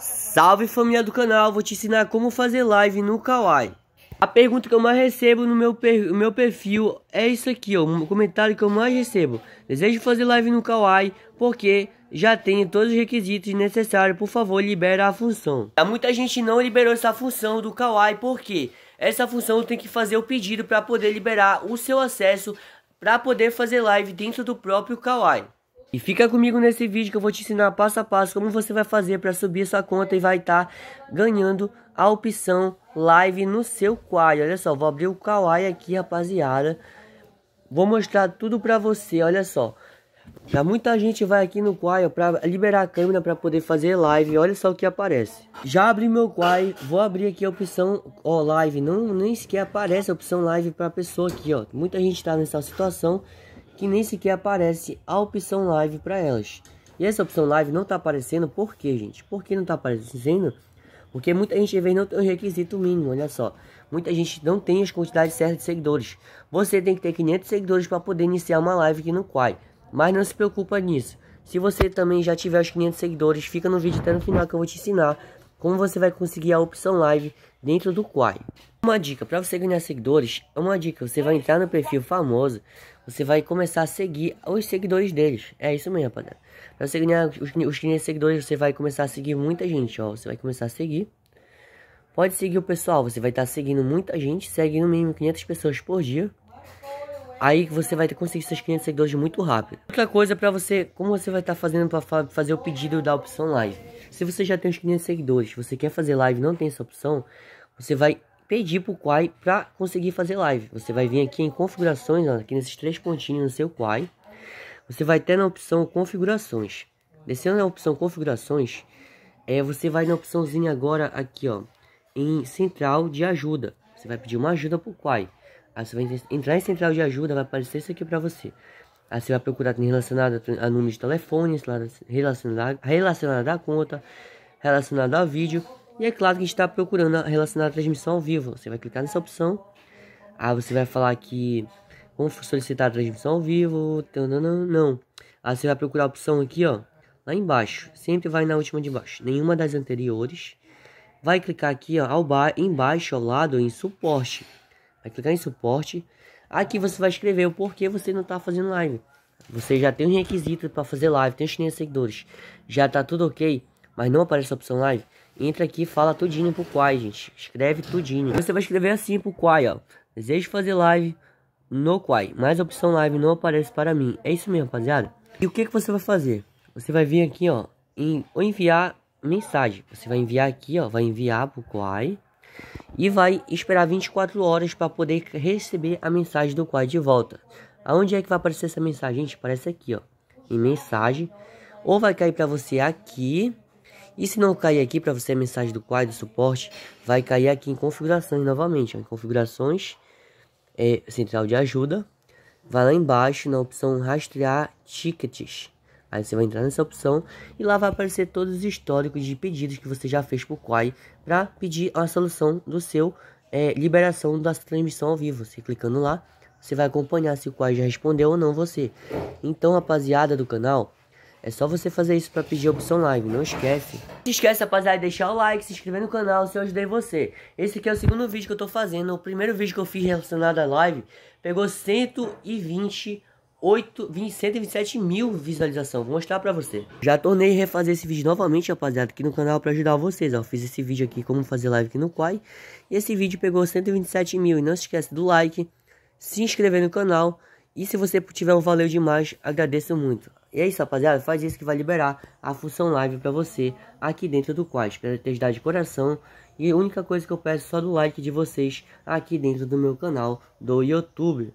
Salve família do canal, vou te ensinar como fazer live no Kawaii. A pergunta que eu mais recebo no meu, per meu perfil é isso aqui, ó, comentário que eu mais recebo. Desejo fazer live no Kawaii porque já tem todos os requisitos necessários, por favor libera a função. Muita gente não liberou essa função do Kawaii porque essa função tem que fazer o pedido para poder liberar o seu acesso para poder fazer live dentro do próprio Kawaii. E fica comigo nesse vídeo que eu vou te ensinar passo a passo como você vai fazer para subir sua conta e vai estar tá ganhando a opção live no seu Kawaii. Olha só, vou abrir o Kawaii aqui, rapaziada. Vou mostrar tudo para você, olha só. Já muita gente vai aqui no Quai para liberar a câmera para poder fazer live. Olha só o que aparece. Já abri meu Quai, vou abrir aqui a opção ó, live. Não nem sequer aparece a opção live para pessoa aqui, ó. Muita gente está nessa situação que nem sequer aparece a opção live para elas. E essa opção live não está aparecendo por quê, gente? Por que não está aparecendo? Porque muita gente vem não tem o requisito mínimo, olha só. Muita gente não tem as quantidades certas de seguidores. Você tem que ter 500 seguidores para poder iniciar uma live aqui no Quai. Mas não se preocupa nisso. Se você também já tiver os 500 seguidores, fica no vídeo até no final que eu vou te ensinar como você vai conseguir a opção live dentro do Quai. Uma dica para você ganhar seguidores, é uma dica, você vai entrar no perfil famoso, você vai começar a seguir os seguidores deles. É isso mesmo, rapaziada. Para você ganhar os, 500 seguidores, você vai começar a seguir muita gente, ó. Você vai começar a seguir. Pode seguir o pessoal, você vai estar tá seguindo muita gente, segue no mínimo 500 pessoas por dia. Aí você vai conseguir seus 500 seguidores muito rápido. Outra coisa para você, como você vai estar tá fazendo para fa fazer o pedido da opção live. Se você já tem os 500 seguidores, você quer fazer live, não tem essa opção, você vai pedir pro Quai para conseguir fazer live. Você vai vir aqui em configurações, ó, aqui nesses três pontinhos no seu Quai. Você vai ter na opção configurações. Descendo na opção configurações, é, você vai na opçãozinha agora aqui, ó, em central de ajuda. Você vai pedir uma ajuda pro Quai. Aí ah, você vai entrar em central de ajuda, vai aparecer isso aqui para você. Aí ah, você vai procurar relacionado a número de telefone, relacionado, relacionado à conta, relacionado ao vídeo. E é claro que está procurando relacionado à transmissão ao vivo. Você vai clicar nessa opção. Aí ah, você vai falar que como solicitar a transmissão ao vivo. Não, não. Aí você vai procurar a opção aqui, ó. Lá embaixo. Sempre vai na última de baixo. Nenhuma das anteriores. Vai clicar aqui, ó, ao ba embaixo, ao lado, em suporte. Vai clicar em suporte. Aqui você vai escrever o porquê você não está fazendo live. Você já tem os requisitos para fazer live, tem os 500 seguidores. Já está tudo ok, mas não aparece a opção live. Entra aqui e fala tudinho pro Quai, gente. Escreve tudinho. Você vai escrever assim pro Quai, ó. Desejo fazer live no Quai, mas a opção live não aparece para mim. É isso mesmo, rapaziada. E o que, que você vai fazer? Você vai vir aqui, ó, em, ou enviar mensagem. Você vai enviar aqui, ó, vai enviar pro Quai e vai esperar 24 horas para poder receber a mensagem do quadro de volta. Aonde é que vai aparecer essa mensagem? Gente, aparece aqui, ó, em mensagem, ou vai cair para você aqui. E se não cair aqui para você a mensagem do quadro de suporte, vai cair aqui em configurações novamente, ó, em configurações, é, central de ajuda. Vai lá embaixo na opção rastrear tickets. Aí você vai entrar nessa opção e lá vai aparecer todos os históricos de pedidos que você já fez para o Quai para pedir a solução do seu é, liberação da transmissão ao vivo. Você clicando lá, você vai acompanhar se o Quai já respondeu ou não você. Então, rapaziada do canal, é só você fazer isso para pedir a opção live, não esquece. Não esquece, rapaziada, de deixar o like, se inscrever no canal se eu ajudei você. Esse aqui é o segundo vídeo que eu estou fazendo. O primeiro vídeo que eu fiz relacionado à live pegou 120 8, 127 mil visualizações. Vou mostrar pra você. Já tornei refazer esse vídeo novamente, rapaziada, aqui no canal pra ajudar vocês, ó. Fiz esse vídeo aqui, como fazer live aqui no Quai. E esse vídeo pegou 127 mil. E não se esquece do like, se inscrever no canal. E se você tiver um valeu demais, agradeço muito. E é isso, rapaziada. Faz isso que vai liberar a função live pra você aqui dentro do Quai. Espero ter dado de coração. E a única coisa que eu peço é só do like de vocês aqui dentro do meu canal do YouTube.